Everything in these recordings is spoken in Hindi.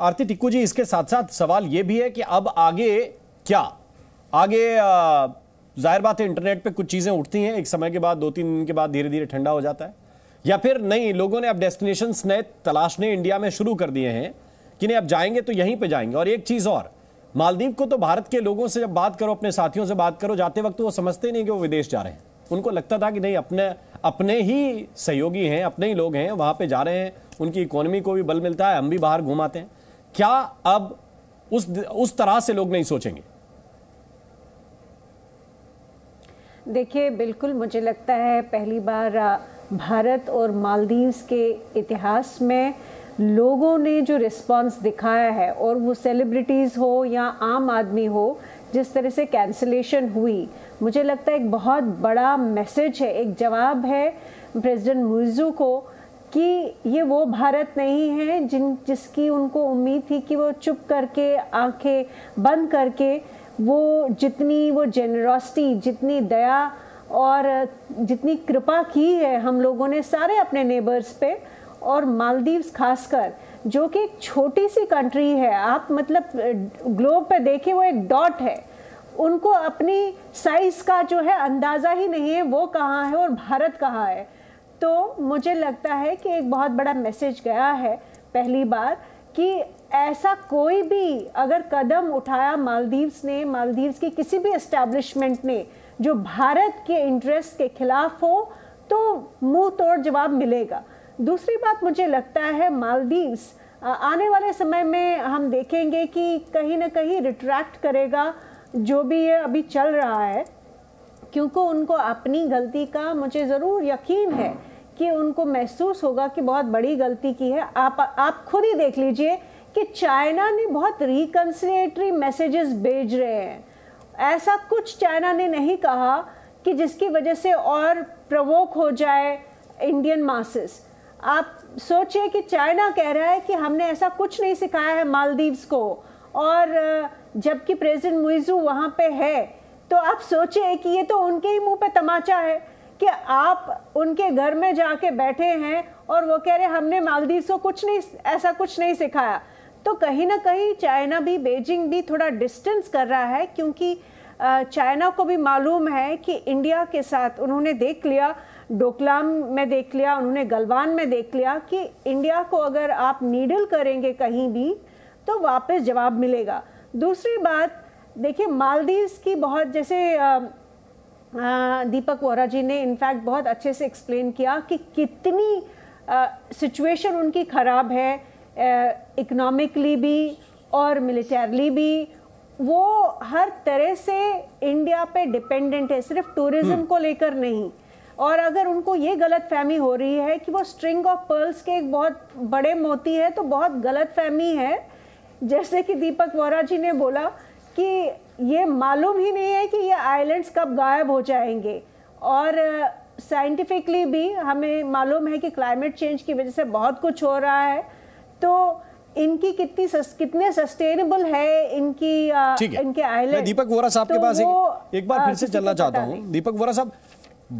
आरती टिक्कू जी इसके साथ साथ सवाल ये भी है कि अब आगे क्या आगे जाहिर बात है इंटरनेट पे कुछ चीज़ें उठती हैं एक समय के बाद दो तीन दिन के बाद धीरे धीरे ठंडा हो जाता है या फिर नहीं लोगों ने अब डेस्टिनेशन नए तलाशने इंडिया में शुरू कर दिए हैं कि नहीं अब जाएंगे तो यहीं पर जाएंगे और एक चीज़ और मालदीव को तो भारत के लोगों से जब बात करो अपने साथियों से बात करो जाते वक्त वो समझते नहीं कि वो विदेश जा रहे हैं उनको लगता था कि नहीं अपने अपने ही सहयोगी हैं अपने ही लोग हैं वहां पे जा रहे हैं उनकी इकोनॉमी को भी बल मिलता है हम भी बाहर घूमाते हैं क्या अब उस उस तरह से लोग नहीं सोचेंगे देखिए बिल्कुल मुझे लगता है पहली बार भारत और मालदीव्स के इतिहास में लोगों ने जो रिस्पांस दिखाया है और वो सेलिब्रिटीज़ हो या आम आदमी हो जिस तरह से कैंसलेशन हुई मुझे लगता है एक बहुत बड़ा मैसेज है एक जवाब है प्रेसिडेंट मुइजू को कि ये वो भारत नहीं है जिन जिसकी उनको उम्मीद थी कि वो चुप करके आंखें बंद करके वो जितनी वो जेनरॉसिटी जितनी दया और जितनी कृपा की है हम लोगों ने सारे अपने नेबर्स पे और मालदीव्स खासकर जो कि एक छोटी सी कंट्री है आप मतलब ग्लोब पे देखें वो एक डॉट है उनको अपनी साइज़ का जो है अंदाज़ा ही नहीं है वो कहाँ है और भारत कहाँ है तो मुझे लगता है कि एक बहुत बड़ा मैसेज गया है पहली बार कि ऐसा कोई भी अगर कदम उठाया मालदीव्स ने मालदीव्स की किसी भी इस्टेब्लिशमेंट ने जो भारत के इंटरेस्ट के खिलाफ हो तो मुंह तोड़ जवाब मिलेगा दूसरी बात मुझे लगता है मालदीव्स आने वाले समय में हम देखेंगे कि कहीं ना कहीं रिट्रैक्ट करेगा जो भी ये अभी चल रहा है क्योंकि उनको अपनी गलती का मुझे ज़रूर यकीन है कि उनको महसूस होगा कि बहुत बड़ी गलती की है आप आप खुद ही देख लीजिए कि चाइना ने बहुत रिकन्सिलेटरी मैसेजेस भेज रहे हैं ऐसा कुछ चाइना ने नहीं कहा कि जिसकी वजह से और प्रवोक हो जाए इंडियन मासेस आप सोचिए कि चाइना कह रहा है कि हमने ऐसा कुछ नहीं सिखाया है मालदीव्स को और जबकि प्रेसिडेंट मुइजू वहाँ पे है तो आप सोचिए कि ये तो उनके ही मुंह पे तमाचा है कि आप उनके घर में जाके बैठे हैं और वो कह रहे हमने मालदीव को कुछ नहीं ऐसा कुछ नहीं सिखाया तो कहीं ना कहीं चाइना भी बेजिंग भी थोड़ा डिस्टेंस कर रहा है क्योंकि चाइना को भी मालूम है कि इंडिया के साथ उन्होंने देख लिया डोकलाम में देख लिया उन्होंने गलवान में देख लिया कि इंडिया को अगर आप नीडल करेंगे कहीं भी तो वापस जवाब मिलेगा दूसरी बात देखिए मालदीव्स की बहुत जैसे दीपक वोरा जी ने इनफैक्ट बहुत अच्छे से एक्सप्लेन किया कि कितनी सिचुएशन उनकी ख़राब है इकोनॉमिकली भी और मिलिटरली भी वो हर तरह से इंडिया पे डिपेंडेंट है सिर्फ टूरिज्म हम्म। को लेकर नहीं और अगर उनको ये गलत फहमी हो रही है कि वो स्ट्रिंग ऑफ पर्ल्स के एक बहुत बड़े मोती है तो बहुत गलत फहमी है जैसे कि दीपक वोरा जी ने बोला कि ये मालूम ही नहीं है कि ये आइलैंड्स कब गायब हो जाएंगे और साइंटिफिकली भी हमें मालूम है कि क्लाइमेट चेंज की वजह से बहुत कुछ हो रहा है तो इनकी कितनी सस, कितने सस्टेनेबल है इनकी आ, है। इनके आइलैंड दीपक वोरा साहब तो के पास एक, एक बार फिर से चलना चाहता हूँ दीपक वोरा साहब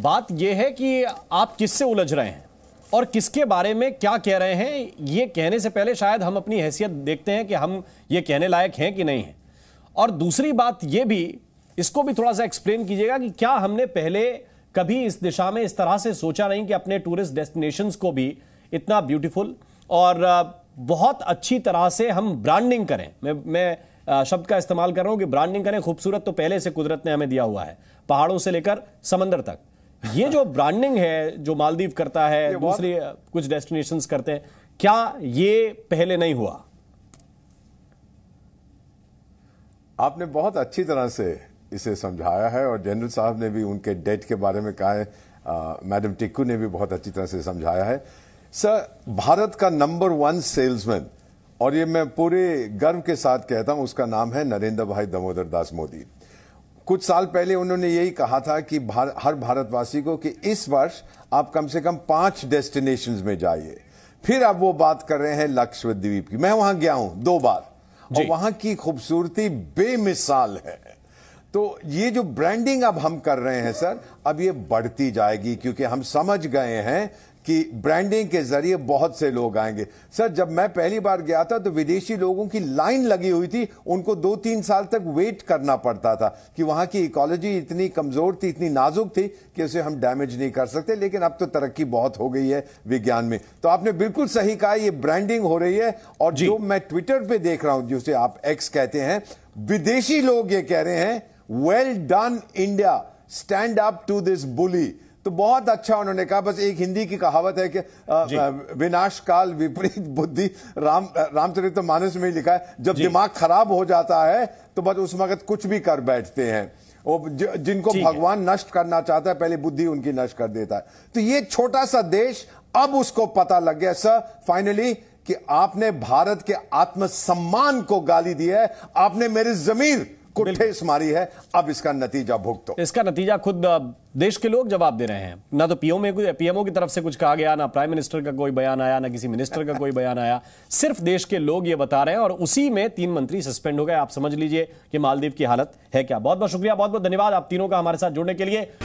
बात यह है कि आप किससे उलझ रहे हैं और किसके बारे में क्या कह रहे हैं ये कहने से पहले शायद हम अपनी हैसियत देखते हैं कि हम ये कहने लायक हैं कि नहीं है और दूसरी बात यह भी इसको भी थोड़ा सा एक्सप्लेन कीजिएगा कि क्या हमने पहले कभी इस दिशा में इस तरह से सोचा नहीं कि अपने टूरिस्ट डेस्टिनेशन को भी इतना ब्यूटीफुल और बहुत अच्छी तरह से हम ब्रांडिंग करें मैं मैं शब्द का इस्तेमाल कर रहा हूं कि ब्रांडिंग करें खूबसूरत तो पहले से कुदरत ने हमें दिया हुआ है पहाड़ों से लेकर समंदर तक ये जो ब्रांडिंग है जो मालदीव करता है दूसरी कुछ डेस्टिनेशंस करते हैं क्या ये पहले नहीं हुआ आपने बहुत अच्छी तरह से इसे समझाया है और जनरल साहब ने भी उनके डेट के बारे में कहा है मैडम टिक्कू ने भी बहुत अच्छी तरह से समझाया है सर भारत का नंबर वन सेल्समैन और ये मैं पूरे गर्व के साथ कहता हूं उसका नाम है नरेंद्र भाई दामोदर दास मोदी कुछ साल पहले उन्होंने यही कहा था कि भार, हर भारतवासी को कि इस वर्ष आप कम से कम पांच डेस्टिनेशंस में जाइए फिर अब वो बात कर रहे हैं लक्षद्वीप की मैं वहां गया हूं दो बार और वहां की खूबसूरती बेमिसाल है तो ये जो ब्रांडिंग अब हम कर रहे हैं सर अब ये बढ़ती जाएगी क्योंकि हम समझ गए हैं कि ब्रांडिंग के जरिए बहुत से लोग आएंगे सर जब मैं पहली बार गया था तो विदेशी लोगों की लाइन लगी हुई थी उनको दो तीन साल तक वेट करना पड़ता था कि वहां की इकोलॉजी इतनी कमजोर थी इतनी नाजुक थी कि उसे हम डैमेज नहीं कर सकते लेकिन अब तो तरक्की बहुत हो गई है विज्ञान में तो आपने बिल्कुल सही कहा ये ब्रांडिंग हो रही है और जो मैं ट्विटर पर देख रहा हूं जिसे आप एक्स कहते हैं विदेशी लोग ये कह रहे हैं well done India stand up to this bully तो बहुत अच्छा उन्होंने कहा बस एक हिंदी की कहावत है कि विनाश काल विपरीत बुद्धि राम रामचरित मानस में ही लिखा है जब दिमाग खराब हो जाता है तो बस उस वक्त कुछ भी कर बैठते हैं और जिनको भगवान नष्ट करना चाहता है पहले बुद्धि उनकी नष्ट कर देता है तो ये छोटा सा देश अब उसको पता लग गया सर फाइनली कि आपने भारत के आत्मसम्मान को गाली दी है आपने मेरी जमीर कुठेस मारी है अब इसका नतीजा भुगतो इसका नतीजा खुद देश के लोग जवाब दे रहे हैं ना तो पीओ में पीएमओ की तरफ से कुछ कहा गया ना प्राइम मिनिस्टर का कोई बयान आया ना किसी मिनिस्टर का कोई बयान आया सिर्फ देश के लोग ये बता रहे हैं और उसी में तीन मंत्री सस्पेंड हो गए आप समझ लीजिए कि मालदीव की हालत है क्या बहुत बहुत शुक्रिया बहुत बहुत धन्यवाद आप तीनों का हमारे साथ जुड़ने के लिए